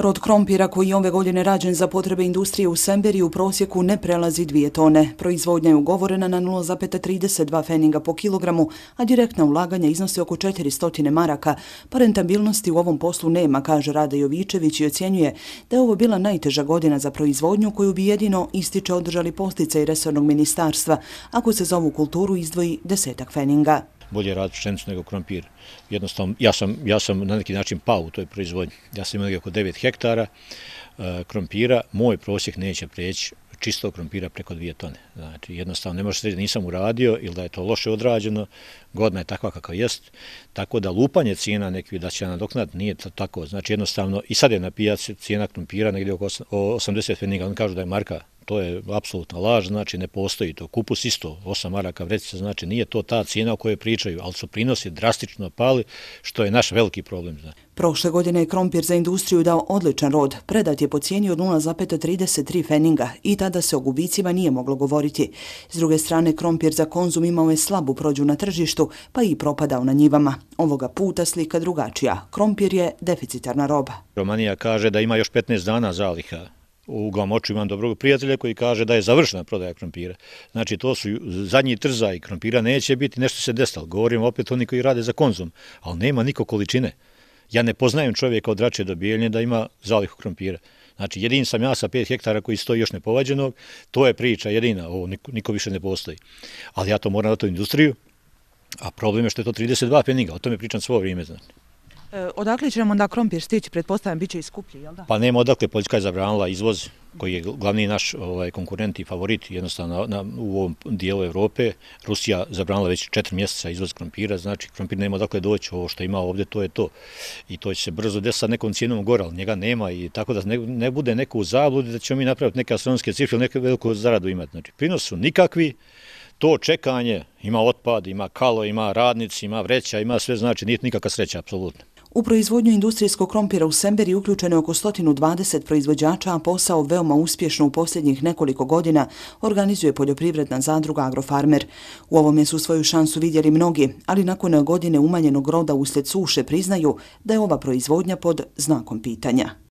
Rod krompira koji je ove godine rađen za potrebe industrije u Semberi u prosjeku ne prelazi dvije tone. Proizvodnja je ugovorena na 0,32 feninga po kilogramu, a direktna ulaganja iznose oko 400 maraka. Pa rentabilnosti u ovom poslu nema, kaže Rada Jovičević i ocjenjuje da je ovo bila najteža godina za proizvodnju koju bi jedino ističe održali postice i resornog ministarstva, ako se za ovu kulturu izdvoji desetak feninga bolje raditi pšenicu nego krompir. Jednostavno, ja sam, ja sam na neki način pao u toj proizvodnji. Ja sam imao nekako 9 hektara e, krompira. Moj prosjek neće preći čisto krompira preko dvije tone. Znači, jednostavno, ne možeš reći da nisam uradio ili da je to loše odrađeno, godina je takva kakva jest, tako da lupanje cijena nekvi da će nadoknad nije tako. Znači, jednostavno, i sad je na pijaci cijena krompira negdje oko 80 fenniga, oni kažu da je marka to je apsolutna laž, znači ne postoji to. Kupus isto, 8 maraka vrećica, znači nije to ta cijena o kojoj pričaju, ali su prinosi drastično pali, što je naš veliki problem. Znači. Prošle godine je krompir za industriju dao odličan rod. Predat je po cijeni od 0,33 feninga i tada se o gubicima nije moglo govoriti. S druge strane, krompir za konzum imao je slabu prođu na tržištu, pa i propadao na njivama. Ovoga puta slika drugačija. Krompir je deficitarna roba. Romanija kaže da ima još 15 dana zaliha u glamoču imam dobrog prijatelja koji kaže da je završena prodaja krompira. Znači, to su zadnji trza i krompira neće biti nešto se desalo. Govorim opet oni koji rade za konzum, ali nema niko količine. Ja ne poznajem čovjeka od rače do bijeljne da ima zalihu krompira. Znači, jedin sam ja sa 5 hektara koji stoji još nepovađenog, to je priča jedina, ovo niko, više ne postoji. Ali ja to moram dati to industriju, a problem je što je to 32 peninga, o tome pričam svoje vrijeme. Znači. E, odakle će nam onda krompir stići? Pretpostavljam, bit će i skuplji, jel da? Pa nema odakle, Poljska je zabranila izvoz koji je glavni naš ovaj, konkurent i favorit jednostavno u ovom dijelu Evrope. Rusija zabranila već četiri mjeseca izvoz krompira, znači krompir nema odakle doći, ovo što ima ovdje, to je to. I to će se brzo desa nekom cijenom gora, ali njega nema i tako da ne bude neko u zabludi da ćemo mi napraviti neke astronomske cifre ili neku veliku zaradu imati. Znači, prinos su nikakvi, to čekanje, ima otpad, ima kalo, ima radnici, ima vreća, ima sve, znači nije nikakva sreća, apsolutno. U proizvodnju industrijskog krompira u Semberi uključeno je oko 120 proizvođača, a posao veoma uspješno u posljednjih nekoliko godina organizuje poljoprivredna zadruga Agrofarmer. U ovom je su svoju šansu vidjeli mnogi, ali nakon godine umanjenog roda usljed suše priznaju da je ova proizvodnja pod znakom pitanja.